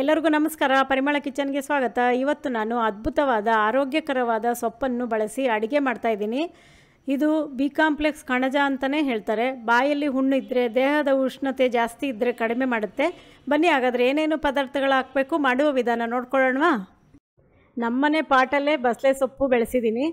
ಎಲ್ಲರಿಗೂ ನಮಸ್ಕಾರ ಪರಿಮಳ ಕಿಚನ್ಗೆ ಸ್ವಾಗತ ಇವತ್ತು ನಾನು ಅದ್ಭುತವಾದ ಆರೋಗ್ಯಕರವಾದ ಸೊಪ್ಪನ್ನು ಬಳಸಿ ಅಡುಗೆ ಮಾಡ್ತಾಯಿದ್ದೀನಿ ಇದು ಬಿ ಕಾಂಪ್ಲೆಕ್ಸ್ ಕಣಜ ಅಂತಲೇ ಹೇಳ್ತಾರೆ ಬಾಯಲ್ಲಿ ಹುಣ್ಣು ಇದ್ದರೆ ದೇಹದ ಉಷ್ಣತೆ ಜಾಸ್ತಿ ಇದ್ದರೆ ಕಡಿಮೆ ಮಾಡುತ್ತೆ ಬನ್ನಿ ಹಾಗಾದರೆ ಏನೇನು ಪದಾರ್ಥಗಳು ಹಾಕಬೇಕು ಮಾಡುವ ವಿಧಾನ ನೋಡ್ಕೊಳ್ಳೋಣವಾ ನಮ್ಮನೆ ಪಾಟಲ್ಲೇ ಬಸಳೆ ಸೊಪ್ಪು ಬೆಳೆಸಿದ್ದೀನಿ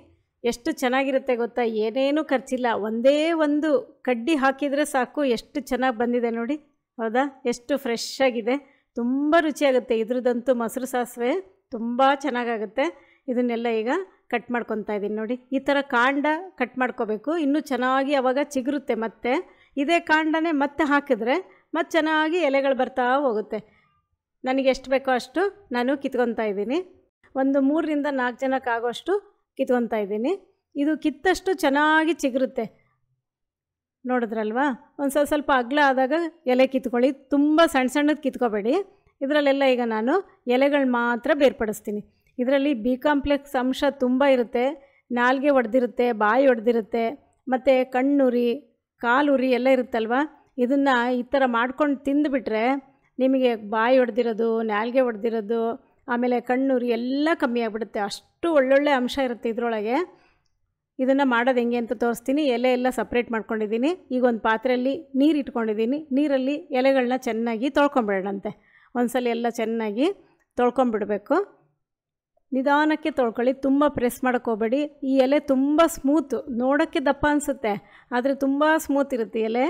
ಎಷ್ಟು ಚೆನ್ನಾಗಿರುತ್ತೆ ಗೊತ್ತಾ ಏನೇನೂ ಖರ್ಚಿಲ್ಲ ಒಂದೇ ಒಂದು ಕಡ್ಡಿ ಹಾಕಿದರೆ ಸಾಕು ಎಷ್ಟು ಚೆನ್ನಾಗಿ ಬಂದಿದೆ ನೋಡಿ ಹೌದಾ ಎಷ್ಟು ಫ್ರೆಶ್ ಆಗಿದೆ ತುಂಬ ರುಚಿಯಾಗುತ್ತೆ ಇದ್ರದ್ದಂತೂ ಮೊಸರು ಸಾಸಿವೆ ತುಂಬ ಚೆನ್ನಾಗಾಗುತ್ತೆ ಇದನ್ನೆಲ್ಲ ಈಗ ಕಟ್ ಮಾಡ್ಕೊತಾ ಇದ್ದೀನಿ ನೋಡಿ ಈ ಥರ ಕಾಂಡ ಕಟ್ ಮಾಡ್ಕೋಬೇಕು ಇನ್ನೂ ಚೆನ್ನಾಗಿ ಅವಾಗ ಚಿಗುರುತ್ತೆ ಮತ್ತೆ ಇದೇ ಕಾಂಡನೇ ಮತ್ತೆ ಹಾಕಿದ್ರೆ ಮತ್ತೆ ಚೆನ್ನಾಗಿ ಎಲೆಗಳು ಬರ್ತಾ ಹೋಗುತ್ತೆ ನನಗೆ ಎಷ್ಟು ಬೇಕೋ ಅಷ್ಟು ನಾನು ಕಿತ್ಕೊತಾ ಇದ್ದೀನಿ ಒಂದು ಮೂರರಿಂದ ನಾಲ್ಕು ಜನಕ್ಕೆ ಆಗೋಷ್ಟು ಕಿತ್ಕೊತಾ ಇದ್ದೀನಿ ಇದು ಕಿತ್ತಷ್ಟು ಚೆನ್ನಾಗಿ ಚಿಗುರುತ್ತೆ ನೋಡಿದ್ರಲ್ವಾ ಒಂದು ಸ್ವಲ್ಪ ಸ್ವಲ್ಪ ಅಗ್ಲ ಆದಾಗ ಎಲೆ ಕಿತ್ಕೊಳ್ಳಿ ತುಂಬ ಸಣ್ಣ ಸಣ್ಣದು ಕಿತ್ಕೋಬೇಡಿ ಇದರಲ್ಲೆಲ್ಲ ಈಗ ನಾನು ಎಲೆಗಳು ಮಾತ್ರ ಬೇರ್ಪಡಿಸ್ತೀನಿ ಇದರಲ್ಲಿ ಬಿ ಕಾಂಪ್ಲೆಕ್ಸ್ ಅಂಶ ತುಂಬ ಇರುತ್ತೆ ನಾಲ್ಗೆ ಒಡೆದಿರುತ್ತೆ ಬಾಯಿ ಒಡೆದಿರುತ್ತೆ ಮತ್ತು ಕಣ್ಣುರಿ ಕಾಲುರಿ ಎಲ್ಲ ಇರುತ್ತಲ್ವ ಇದನ್ನು ಈ ಥರ ಮಾಡ್ಕೊಂಡು ತಿಂದುಬಿಟ್ರೆ ನಿಮಗೆ ಬಾಯಿ ಒಡೆದಿರೋದು ನಾಲ್ಗೆ ಒಡೆದಿರೋದು ಆಮೇಲೆ ಕಣ್ಣುರಿ ಎಲ್ಲ ಕಮ್ಮಿ ಆಗಿಬಿಡುತ್ತೆ ಅಷ್ಟು ಒಳ್ಳೊಳ್ಳೆ ಅಂಶ ಇರುತ್ತೆ ಇದರೊಳಗೆ ಇದನ್ನು ಮಾಡೋದು ಹೆಂಗೆ ಅಂತ ತೋರಿಸ್ತೀನಿ ಎಲೆ ಎಲ್ಲ ಸಪ್ರೇಟ್ ಮಾಡ್ಕೊಂಡಿದ್ದೀನಿ ಈಗ ಒಂದು ಪಾತ್ರೆಯಲ್ಲಿ ನೀರು ಇಟ್ಕೊಂಡಿದ್ದೀನಿ ನೀರಲ್ಲಿ ಎಲೆಗಳನ್ನ ಚೆನ್ನಾಗಿ ತೊಳ್ಕೊಂಬಿಡೋಣಂತೆ ಒಂದ್ಸಲ ಎಲ್ಲ ಚೆನ್ನಾಗಿ ತೊಳ್ಕೊಂಬಿಡಬೇಕು ನಿಧಾನಕ್ಕೆ ತೊಳ್ಕೊಳ್ಳಿ ತುಂಬ ಪ್ರೆಸ್ ಹೋಗಬೇಡಿ ಈ ಎಲೆ ತುಂಬ ಸ್ಮೂತು ನೋಡೋಕ್ಕೆ ದಪ್ಪ ಅನಿಸುತ್ತೆ ಆದರೆ ತುಂಬ ಸ್ಮೂತ್ ಇರುತ್ತೆ ಎಲೆ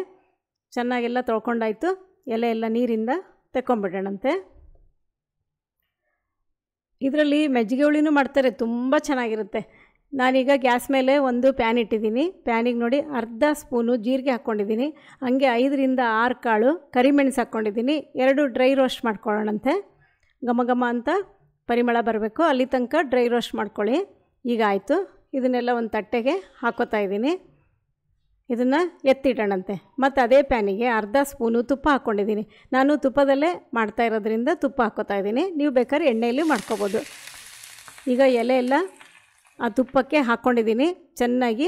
ಚೆನ್ನಾಗೆಲ್ಲ ತೊಳ್ಕೊಂಡಾಯಿತು ಎಲೆ ಎಲ್ಲ ನೀರಿಂದ ತೆಕ್ಕೊಂಬಿಡೋಣಂತೆ ಇದರಲ್ಲಿ ಮೆಜ್ಜಿಗೆ ಹುಳಿನೂ ಮಾಡ್ತಾರೆ ತುಂಬ ಚೆನ್ನಾಗಿರುತ್ತೆ ನಾನೀಗ ಗ್ಯಾಸ್ ಮೇಲೆ ಒಂದು ಪ್ಯಾನ್ ಇಟ್ಟಿದ್ದೀನಿ ಪ್ಯಾನಿಗೆ ನೋಡಿ ಅರ್ಧ ಸ್ಪೂನು ಜೀರಿಗೆ ಹಾಕ್ಕೊಂಡಿದ್ದೀನಿ ಹಾಗೆ ಐದರಿಂದ ಆರು ಕಾಳು ಕರಿಮೆಣಸು ಹಾಕ್ಕೊಂಡಿದ್ದೀನಿ ಎರಡು ಡ್ರೈ ರೋಸ್ಟ್ ಮಾಡ್ಕೊಳ್ಳೋಣಂತೆ ಘಮ ಘಮ ಅಂತ ಪರಿಮಳ ಬರಬೇಕು ಅಲ್ಲಿ ತನಕ ಡ್ರೈ ರೋಸ್ಟ್ ಮಾಡ್ಕೊಳ್ಳಿ ಈಗ ಆಯಿತು ಇದನ್ನೆಲ್ಲ ಒಂದು ತಟ್ಟೆಗೆ ಹಾಕೋತಾ ಇದ್ದೀನಿ ಇದನ್ನು ಎತ್ತಿಡೋಣಂತೆ ಮತ್ತು ಅದೇ ಪ್ಯಾನಿಗೆ ಅರ್ಧ ಸ್ಪೂನು ತುಪ್ಪ ಹಾಕ್ಕೊಂಡಿದ್ದೀನಿ ನಾನು ತುಪ್ಪದಲ್ಲೇ ಮಾಡ್ತಾ ಇರೋದ್ರಿಂದ ತುಪ್ಪ ಹಾಕೋತಾ ಇದ್ದೀನಿ ನೀವು ಬೇಕಾದ್ರೆ ಎಣ್ಣೆಯಲ್ಲಿ ಮಾಡ್ಕೊಬೋದು ಈಗ ಎಲೆ ಎಲ್ಲ ಆ ತುಪ್ಪಕ್ಕೆ ಹಾಕ್ಕೊಂಡಿದ್ದೀನಿ ಚೆನ್ನಾಗಿ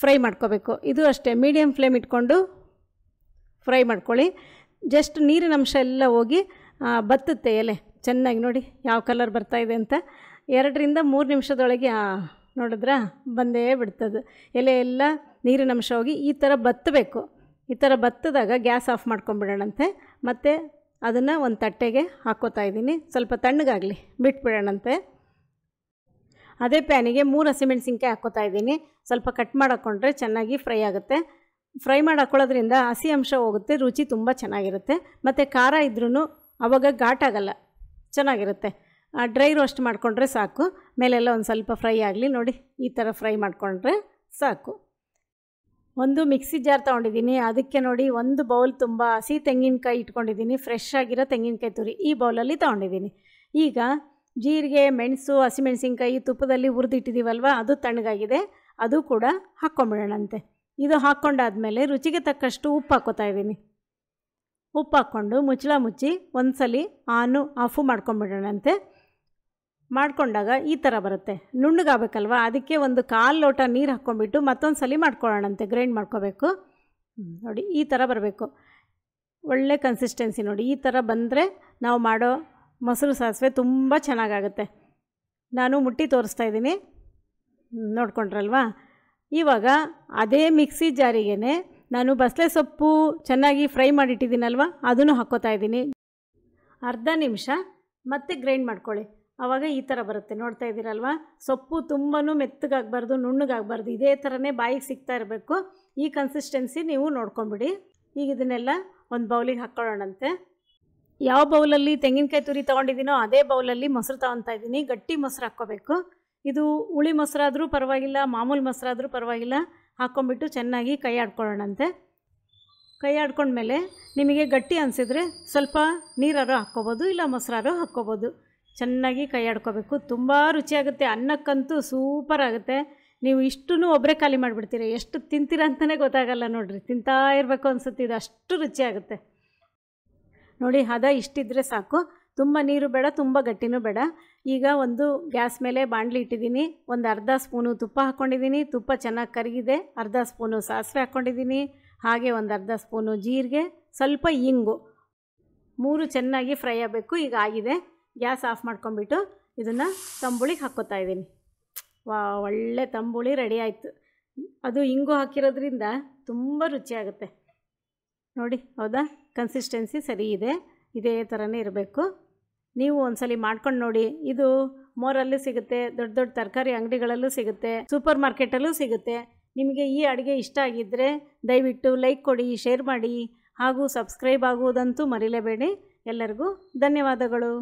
ಫ್ರೈ ಮಾಡ್ಕೋಬೇಕು ಇದು ಅಷ್ಟೇ ಮೀಡಿಯಮ್ ಫ್ಲೇಮ್ ಇಟ್ಕೊಂಡು ಫ್ರೈ ಮಾಡ್ಕೊಳ್ಳಿ ಜಸ್ಟ್ ನೀರಿನ ಅಂಶ ಎಲ್ಲ ಹೋಗಿ ಬತ್ತುತ್ತೆ ಎಲೆ ಚೆನ್ನಾಗಿ ನೋಡಿ ಯಾವ ಕಲರ್ ಬರ್ತಾಯಿದೆ ಅಂತ ಎರಡರಿಂದ ಮೂರು ನಿಮಿಷದೊಳಗೆ ನೋಡಿದ್ರಾ ಬಂದೇ ಬಿಡ್ತದೆ ಎಲೆ ಎಲ್ಲ ನೀರಿನ ಅಂಶ ಹೋಗಿ ಈ ಥರ ಬತ್ತಬೇಕು ಈ ಥರ ಬತ್ತದಾಗ ಗ್ಯಾಸ್ ಆಫ್ ಮಾಡ್ಕೊಂಬಿಡೋಣಂತೆ ಮತ್ತು ಅದನ್ನು ಒಂದು ತಟ್ಟೆಗೆ ಹಾಕ್ಕೋತಾ ಇದ್ದೀನಿ ಸ್ವಲ್ಪ ತಣ್ಣಗಾಗಲಿ ಬಿಟ್ಬಿಡೋಣಂತೆ ಅದೇ ಪ್ಯಾನಿಗೆ ಮೂರು ಹಸಿಮೆಣಸಿನ್ಕಾಯಿ ಹಾಕ್ಕೋತಾ ಇದ್ದೀನಿ ಸ್ವಲ್ಪ ಕಟ್ ಮಾಡಾಕೊಂಡ್ರೆ ಚೆನ್ನಾಗಿ ಫ್ರೈ ಆಗುತ್ತೆ ಫ್ರೈ ಮಾಡಿ ಹಾಕ್ಕೊಳ್ಳೋದ್ರಿಂದ ಹಸಿ ಅಂಶ ಹೋಗುತ್ತೆ ರುಚಿ ತುಂಬ ಚೆನ್ನಾಗಿರುತ್ತೆ ಮತ್ತು ಖಾರ ಇದ್ರೂ ಅವಾಗ ಘಾಟಾಗಲ್ಲ ಚೆನ್ನಾಗಿರುತ್ತೆ ಡ್ರೈ ರೋಸ್ಟ್ ಮಾಡಿಕೊಂಡ್ರೆ ಸಾಕು ಮೇಲೆಲ್ಲ ಒಂದು ಸ್ವಲ್ಪ ಫ್ರೈ ಆಗಲಿ ನೋಡಿ ಈ ಥರ ಫ್ರೈ ಮಾಡಿಕೊಂಡ್ರೆ ಸಾಕು ಒಂದು ಮಿಕ್ಸಿ ಜಾರ್ ತೊಗೊಂಡಿದ್ದೀನಿ ಅದಕ್ಕೆ ನೋಡಿ ಒಂದು ಬೌಲ್ ತುಂಬ ಹಸಿ ತೆಂಗಿನಕಾಯಿ ಇಟ್ಕೊಂಡಿದ್ದೀನಿ ಫ್ರೆಶ್ ಆಗಿರೋ ತೆಂಗಿನಕಾಯಿ ತುರಿ ಈ ಬೌಲಲ್ಲಿ ತೊಗೊಂಡಿದ್ದೀನಿ ಈಗ ಜೀರಿಗೆ ಮೆಣಸು ಹಸಿಮೆಣಸಿನ್ಕಾಯಿ ತುಪ್ಪದಲ್ಲಿ ಹುರಿದಿಟ್ಟಿದ್ದೀವಲ್ವ ಅದು ತಣ್ಣಗಾಗಿದೆ ಅದು ಕೂಡ ಹಾಕ್ಕೊಂಬಿಡೋಣಂತೆ ಇದು ಹಾಕ್ಕೊಂಡಾದಮೇಲೆ ರುಚಿಗೆ ತಕ್ಕಷ್ಟು ಉಪ್ಪು ಹಾಕ್ಕೋತಾ ಇದ್ದೀನಿ ಉಪ್ಪು ಹಾಕ್ಕೊಂಡು ಮುಚ್ಚಳ ಮುಚ್ಚಿ ಒಂದು ಸಲ ಆನು ಆಫು ಮಾಡ್ಕೊಂಬಿಡೋಣಂತೆ ಮಾಡ್ಕೊಂಡಾಗ ಈ ಥರ ಬರುತ್ತೆ ನುಣ್ಣಗಾಗಬೇಕಲ್ವ ಅದಕ್ಕೆ ಒಂದು ಕಾಲು ಲೋಟ ನೀರು ಹಾಕ್ಕೊಂಡ್ಬಿಟ್ಟು ಮತ್ತೊಂದು ಸಲ ಮಾಡ್ಕೊಳ್ಳೋಣಂತೆ ಗ್ರೈಂಡ್ ಮಾಡ್ಕೋಬೇಕು ನೋಡಿ ಈ ಥರ ಬರಬೇಕು ಒಳ್ಳೆ ಕನ್ಸಿಸ್ಟೆನ್ಸಿ ನೋಡಿ ಈ ಥರ ಬಂದರೆ ನಾವು ಮಾಡೋ ಮೊಸರು ಸಾಸಿವೆ ತುಂಬ ಚೆನ್ನಾಗಾಗುತ್ತೆ ನಾನು ಮುಟ್ಟಿ ತೋರಿಸ್ತಾ ಇದ್ದೀನಿ ನೋಡ್ಕೊಂಡ್ರಲ್ವಾ ಇವಾಗ ಅದೇ ಮಿಕ್ಸಿ ಜಾರಿಗೆ ನಾನು ಬಸಳೆ ಸೊಪ್ಪು ಚೆನ್ನಾಗಿ ಫ್ರೈ ಮಾಡಿಟ್ಟಿದ್ದೀನಲ್ವ ಅದನ್ನು ಹಾಕ್ಕೋತಾ ಇದ್ದೀನಿ ಅರ್ಧ ನಿಮಿಷ ಮತ್ತೆ ಗ್ರೈಂಡ್ ಮಾಡ್ಕೊಳ್ಳಿ ಆವಾಗ ಈ ಥರ ಬರುತ್ತೆ ನೋಡ್ತಾ ಇದ್ದೀರಲ್ವ ಸೊಪ್ಪು ತುಂಬಾ ಮೆತ್ತಗಾಗಬಾರ್ದು ನುಣ್ಣಗಾಗಬಾರ್ದು ಇದೇ ಥರನೇ ಬಾಯಿಗೆ ಸಿಗ್ತಾ ಇರಬೇಕು ಈ ಕನ್ಸಿಸ್ಟೆನ್ಸಿ ನೀವು ನೋಡ್ಕೊಂಬಿಡಿ ಈಗ ಇದನ್ನೆಲ್ಲ ಒಂದು ಬೌಲಿಗೆ ಹಾಕ್ಕೊಳ್ಳೋಣಂತೆ ಯಾವ ಬೌಲಲ್ಲಿ ತೆಂಗಿನಕಾಯಿ ತುರಿ ತೊಗೊಂಡಿದ್ದೀನೋ ಅದೇ ಬೌಲಲ್ಲಿ ಮೊಸರು ತಗೊತಾ ಇದ್ದೀನಿ ಗಟ್ಟಿ ಮೊಸರು ಹಾಕ್ಕೋಬೇಕು ಇದು ಹುಳಿ ಮೊಸರಾದರೂ ಪರವಾಗಿಲ್ಲ ಮಾಮೂಲಿ ಮೊಸರಾದರೂ ಪರವಾಗಿಲ್ಲ ಹಾಕ್ಕೊಂಬಿಟ್ಟು ಚೆನ್ನಾಗಿ ಕೈ ಆಡ್ಕೊಳ್ಳೋಣಂತೆ ಕೈ ಆಡ್ಕೊಂಡ್ಮೇಲೆ ನಿಮಗೆ ಗಟ್ಟಿ ಅನಿಸಿದ್ರೆ ಸ್ವಲ್ಪ ನೀರಾರು ಹಾಕ್ಕೋಬೋದು ಇಲ್ಲ ಮೊಸರಾರು ಹಾಕ್ಕೋಬೋದು ಚೆನ್ನಾಗಿ ಕೈ ಆಡ್ಕೋಬೇಕು ತುಂಬ ರುಚಿಯಾಗುತ್ತೆ ಅನ್ನಕ್ಕಂತೂ ಸೂಪರ್ ಆಗುತ್ತೆ ನೀವು ಇಷ್ಟೂ ಒಬ್ಬರೇ ಖಾಲಿ ಮಾಡಿಬಿಡ್ತೀರಿ ಎಷ್ಟು ತಿಂತೀರ ಅಂತಲೇ ಗೊತ್ತಾಗಲ್ಲ ನೋಡಿರಿ ತಿಂತಾ ಇರಬೇಕು ಅನಿಸುತ್ತೆ ಇದು ಅಷ್ಟು ರುಚಿಯಾಗುತ್ತೆ ನೋಡಿ ಹದ ಇಷ್ಟಿದ್ರೆ ಸಾಕು ತುಂಬ ನೀರು ಬೇಡ ತುಂಬ ಗಟ್ಟಿನೂ ಬೇಡ ಈಗ ಒಂದು ಗ್ಯಾಸ್ ಮೇಲೆ ಬಾಣಲಿ ಇಟ್ಟಿದ್ದೀನಿ ಒಂದು ಅರ್ಧ ಸ್ಪೂನು ತುಪ್ಪ ಹಾಕ್ಕೊಂಡಿದ್ದೀನಿ ತುಪ್ಪ ಚೆನ್ನಾಗಿ ಕರಗಿದೆ ಅರ್ಧ ಸ್ಪೂನು ಸಾಸಿವೆ ಹಾಕ್ಕೊಂಡಿದ್ದೀನಿ ಹಾಗೆ ಒಂದು ಅರ್ಧ ಸ್ಪೂನು ಜೀರಿಗೆ ಸ್ವಲ್ಪ ಇಂಗು ಮೂರು ಚೆನ್ನಾಗಿ ಫ್ರೈ ಆಗಬೇಕು ಈಗ ಆಗಿದೆ ಗ್ಯಾಸ್ ಆಫ್ ಮಾಡ್ಕೊಂಬಿಟ್ಟು ಇದನ್ನು ತಂಬುಳಿಗೆ ಹಾಕ್ಕೋತಾ ಇದ್ದೀನಿ ವಾ ಒಳ್ಳೆ ತಂಬುಳಿ ರೆಡಿ ಆಯಿತು ಅದು ಇಂಗು ಹಾಕಿರೋದ್ರಿಂದ ತುಂಬ ರುಚಿಯಾಗುತ್ತೆ ನೋಡಿ ಹೌದಾ ಕನ್ಸಿಸ್ಟೆನ್ಸಿ ಸರಿ ಇದೆ ಇದೇ ಥರನೇ ಇರಬೇಕು ನೀವು ಒಂದ್ಸಲಿ ಮಾಡ್ಕೊಂಡು ನೋಡಿ ಇದು ಮೋರಲ್ಲೂ ಸಿಗುತ್ತೆ ದೊಡ್ಡ ದೊಡ್ಡ ತರಕಾರಿ ಅಂಗಡಿಗಳಲ್ಲೂ ಸಿಗುತ್ತೆ ಸೂಪರ್ ಮಾರ್ಕೆಟಲ್ಲೂ ಸಿಗುತ್ತೆ ನಿಮಗೆ ಈ ಅಡುಗೆ ಇಷ್ಟ ಆಗಿದ್ದರೆ ದಯವಿಟ್ಟು ಲೈಕ್ ಕೊಡಿ ಶೇರ್ ಮಾಡಿ ಹಾಗೂ ಸಬ್ಸ್ಕ್ರೈಬ್ ಆಗುವುದಂತೂ ಮರಿಲೇಬೇಡಿ ಎಲ್ಲರಿಗೂ ಧನ್ಯವಾದಗಳು